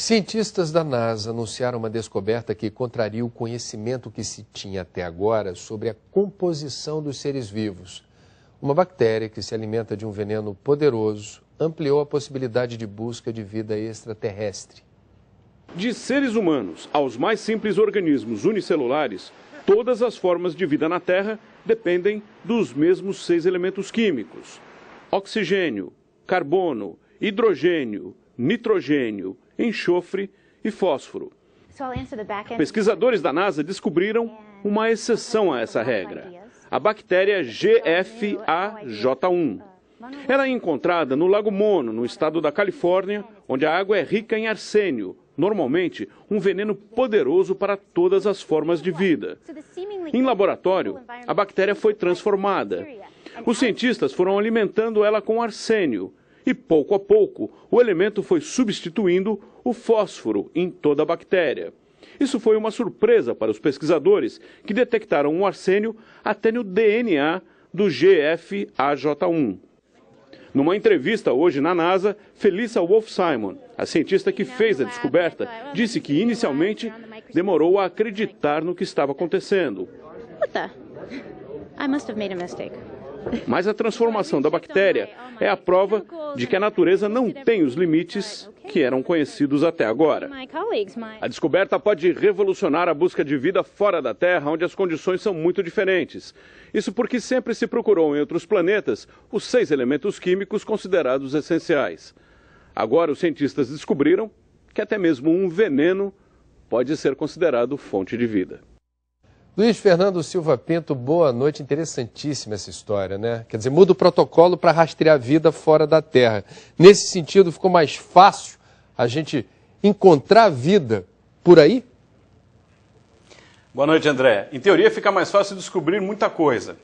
Cientistas da NASA anunciaram uma descoberta que contraria o conhecimento que se tinha até agora sobre a composição dos seres vivos. Uma bactéria que se alimenta de um veneno poderoso ampliou a possibilidade de busca de vida extraterrestre. De seres humanos aos mais simples organismos unicelulares, todas as formas de vida na Terra dependem dos mesmos seis elementos químicos: oxigênio, carbono, hidrogênio, nitrogênio enxofre e fósforo. Pesquisadores da NASA descobriram uma exceção a essa regra, a bactéria GFAJ1. Ela é encontrada no Lago Mono, no estado da Califórnia, onde a água é rica em arsênio, normalmente um veneno poderoso para todas as formas de vida. Em laboratório, a bactéria foi transformada. Os cientistas foram alimentando ela com arsênio e pouco a pouco o elemento foi substituindo o fósforo em toda a bactéria. Isso foi uma surpresa para os pesquisadores que detectaram o um arsênio até no DNA do GFAJ1. Numa entrevista hoje na NASA, Felissa Wolf Simon, a cientista que fez a descoberta, disse que inicialmente demorou a acreditar no que estava acontecendo. What the? I must have made a mistake. Mas a transformação da bactéria é a prova de que a natureza não tem os limites que eram conhecidos até agora. A descoberta pode revolucionar a busca de vida fora da Terra, onde as condições são muito diferentes. Isso porque sempre se procurou em outros planetas os seis elementos químicos considerados essenciais. Agora, os cientistas descobriram que até mesmo um veneno pode ser considerado fonte de vida. Luiz Fernando Silva Pinto, boa noite. Interessantíssima essa história, né? Quer dizer, muda o protocolo para rastrear a vida fora da Terra. Nesse sentido, ficou mais fácil a gente encontrar vida por aí? Boa noite, André. Em teoria, fica mais fácil descobrir muita coisa.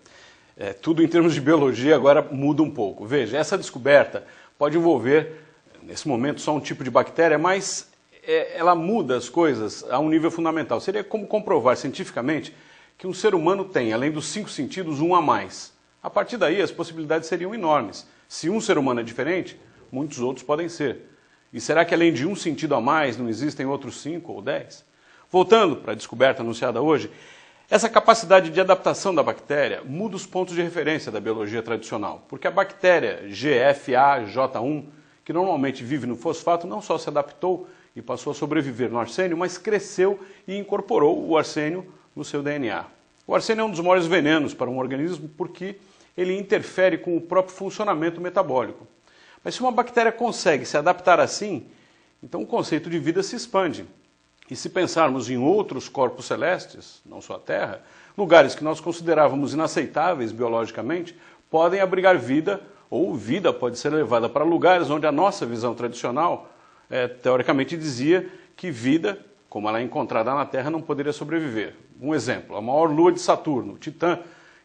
É, tudo em termos de biologia agora muda um pouco. Veja, essa descoberta pode envolver, nesse momento, só um tipo de bactéria, mas é, ela muda as coisas a um nível fundamental. Seria como comprovar cientificamente que um ser humano tem, além dos cinco sentidos, um a mais. A partir daí, as possibilidades seriam enormes. Se um ser humano é diferente, muitos outros podem ser. E será que além de um sentido a mais, não existem outros cinco ou dez? Voltando para a descoberta anunciada hoje, essa capacidade de adaptação da bactéria muda os pontos de referência da biologia tradicional, porque a bactéria GFAJ1, que normalmente vive no fosfato, não só se adaptou, e passou a sobreviver no arsênio, mas cresceu e incorporou o arsênio no seu DNA. O arsênio é um dos maiores venenos para um organismo porque ele interfere com o próprio funcionamento metabólico. Mas se uma bactéria consegue se adaptar assim, então o conceito de vida se expande. E se pensarmos em outros corpos celestes, não só a Terra, lugares que nós considerávamos inaceitáveis biologicamente podem abrigar vida, ou vida pode ser levada para lugares onde a nossa visão tradicional é, teoricamente dizia que vida, como ela é encontrada na Terra, não poderia sobreviver. Um exemplo, a maior lua de Saturno, Titã,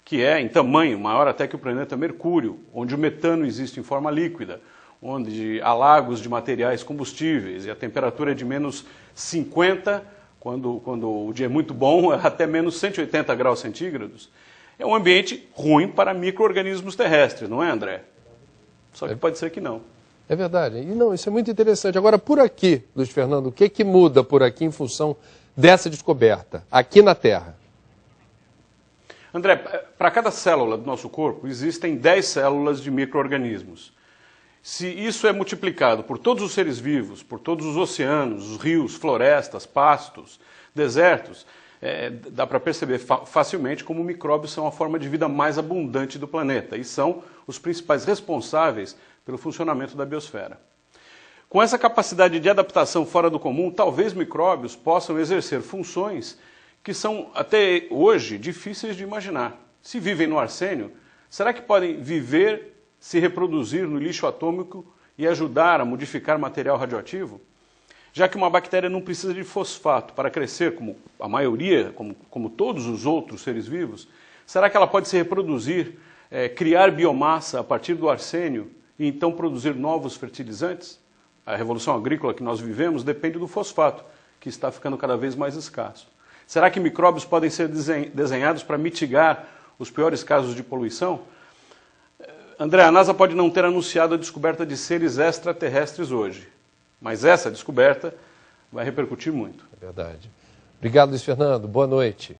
que é em tamanho maior até que o planeta Mercúrio, onde o metano existe em forma líquida, onde há lagos de materiais combustíveis e a temperatura é de menos 50, quando, quando o dia é muito bom, até menos 180 graus centígrados. É um ambiente ruim para micro-organismos terrestres, não é, André? Só que é. pode ser que não. É verdade. E não, isso é muito interessante. Agora, por aqui, Luiz Fernando, o que, que muda por aqui em função dessa descoberta, aqui na Terra? André, para cada célula do nosso corpo existem 10 células de micro-organismos. Se isso é multiplicado por todos os seres vivos, por todos os oceanos, os rios, florestas, pastos, desertos, é, dá para perceber fa facilmente como micróbios são a forma de vida mais abundante do planeta e são os principais responsáveis pelo funcionamento da biosfera. Com essa capacidade de adaptação fora do comum, talvez micróbios possam exercer funções que são até hoje difíceis de imaginar. Se vivem no arsênio, será que podem viver, se reproduzir no lixo atômico e ajudar a modificar material radioativo? Já que uma bactéria não precisa de fosfato para crescer, como a maioria, como, como todos os outros seres vivos, será que ela pode se reproduzir, é, criar biomassa a partir do arsênio e então produzir novos fertilizantes? A revolução agrícola que nós vivemos depende do fosfato, que está ficando cada vez mais escasso. Será que micróbios podem ser desenhados para mitigar os piores casos de poluição? Eh, André, a NASA pode não ter anunciado a descoberta de seres extraterrestres hoje, mas essa descoberta vai repercutir muito. É verdade. Obrigado, Luiz Fernando. Boa noite.